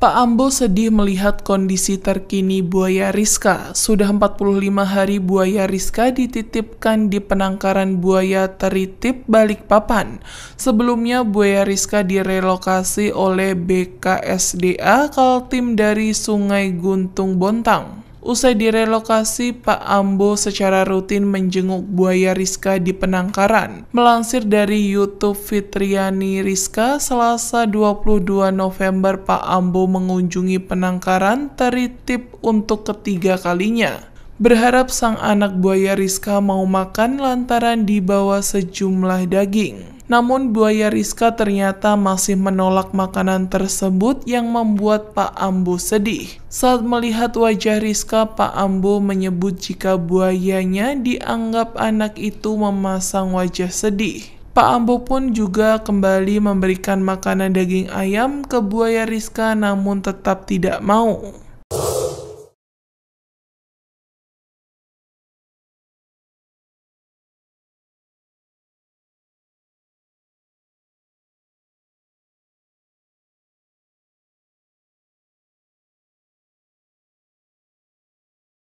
Pak Ambo sedih melihat kondisi terkini buaya Rizka. Sudah 45 hari buaya Rizka dititipkan di penangkaran buaya teritip Balikpapan. Sebelumnya buaya Rizka direlokasi oleh BKSDA Kaltim dari Sungai Guntung Bontang. Usai direlokasi, Pak Ambo secara rutin menjenguk buaya Rizka di penangkaran. Melansir dari YouTube Fitriani Rizka, Selasa 22 November Pak Ambo mengunjungi penangkaran teritip untuk ketiga kalinya berharap sang anak buaya Rizka mau makan lantaran dibawa sejumlah daging. Namun buaya Rizka ternyata masih menolak makanan tersebut yang membuat Pak Ambo sedih. Saat melihat wajah Rizka, Pak Ambo menyebut jika buayanya dianggap anak itu memasang wajah sedih. Pak Ambo pun juga kembali memberikan makanan daging ayam ke buaya Rizka namun tetap tidak mau.